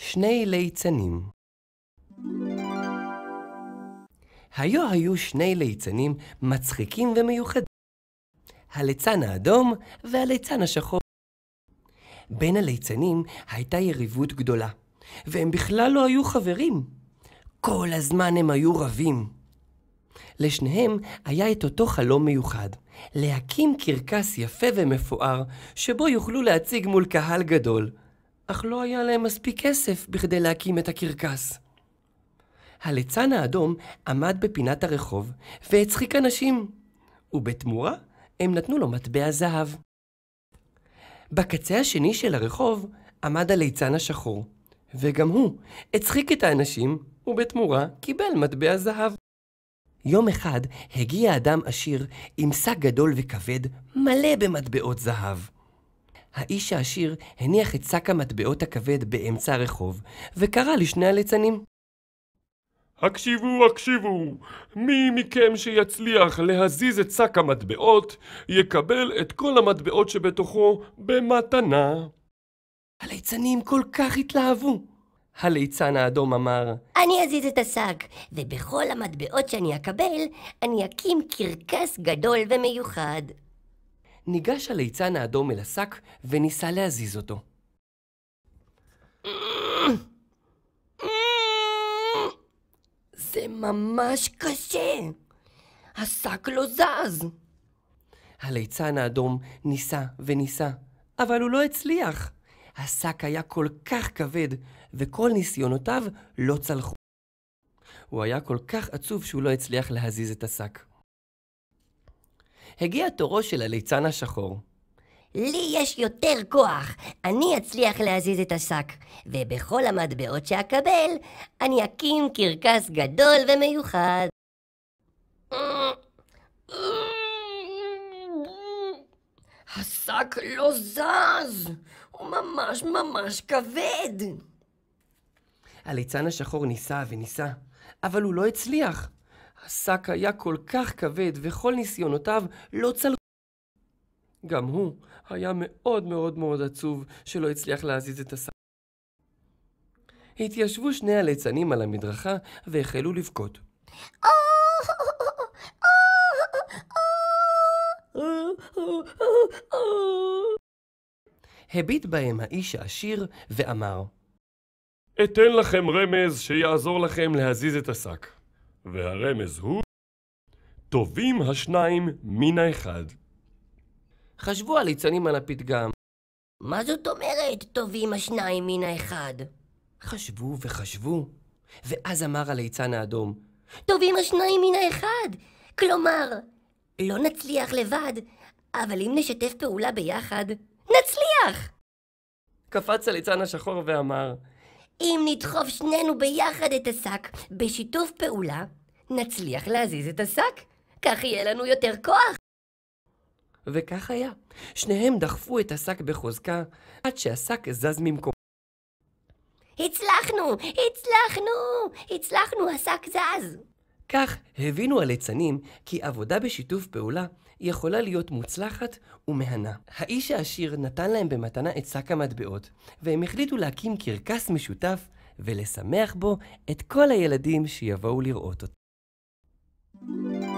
שני ליצנים. היו היו שני ליצנים מצחיקים ומיוחדים. הליצן האדום והליצן השחור. בין הליצנים הייתה יריבות גדולה, והם בכלל לא היו חברים. כל הזמן הם היו רבים. לשניהם היה את אותו חלום מיוחד, להקים קרקס יפה ומפואר, שבו יוכלו להציג מול קהל גדול. אך לא היה להם מספיק כסף בכדי להקים את הקרקס. הליצן האדום עמד בפינת הרחוב והצחיק אנשים, ובתמורה הם נתנו לו מטבע זהב. בקצה השני של הרחוב עמד הליצן השחור, וגם הוא הצחיק את האנשים, ובתמורה קיבל מטבע זהב. יום אחד הגיע אדם עשיר עם שק גדול וכבד מלא במטבעות זהב. האיש העשיר הניח את שק המטבעות הכבד באמצע הרחוב, וקרא לשני הליצנים. הקשיבו, הקשיבו, מי מכם שיצליח להזיז את שק המטבעות, יקבל את כל המטבעות שבתוכו במתנה. הליצנים כל כך התלהבו. הליצן האדום אמר, אני אזיז את השק, ובכל המטבעות שאני אקבל, אני אקים קרקס גדול ומיוחד. ניגש הליצן האדום אל השק וניסה להזיז אותו. זה ממש קשה. השק לא זז. הליצן האדום ניסה וניסה, אבל הוא לא הצליח. השק היה כל כך כבד, וכל ניסיונותיו לא צלחו. הוא היה כל כך עצוב שהוא לא הצליח להזיז את השק. הגיע תורו של הליצן השחור. לי יש יותר כוח, אני אצליח להזיז את השק, ובכל המטבעות שאקבל, אני אקים קרקס גדול ומיוחד. השק לא זז! הוא ממש ממש כבד! הליצן השחור ניסה וניסה, אבל הוא לא הצליח. השק היה כל כך כבד וכל ניסיונותיו לא צלחו. גם הוא היה מאוד מאוד מאוד עצוב שלא הצליח להזיז את השק. התיישבו שני הליצנים על המדרכה והחלו לבכות. הביט בהם האיש העשיר ואמר, אתן לכם רמז שיעזור לכם להזיז את השק. והרמז הוא טובים השניים מן האחד. חשבו הליצנים על הפתגם. מה זאת אומרת טובים השניים מן האחד? חשבו וחשבו, ואז אמר הליצן האדום, טובים השניים מן האחד! כלומר, לא נצליח לבד, אבל אם נשתף פעולה ביחד, נצליח! קפץ הליצן השחור ואמר, אם נדחוף שנינו ביחד את השק בשיתוף פעולה, נצליח להזיז את השק. כך יהיה לנו יותר כוח. וכך היה. שניהם דחפו את השק בחוזקה, עד שהשק זז ממקום. הצלחנו! הצלחנו! הצלחנו, השק זז! כך הבינו הליצנים כי עבודה בשיתוף פעולה היא יכולה להיות מוצלחת ומהנה. האיש העשיר נתן להם במתנה את שק המטבעות, והם החליטו להקים קרקס משותף ולשמח בו את כל הילדים שיבואו לראות אותם.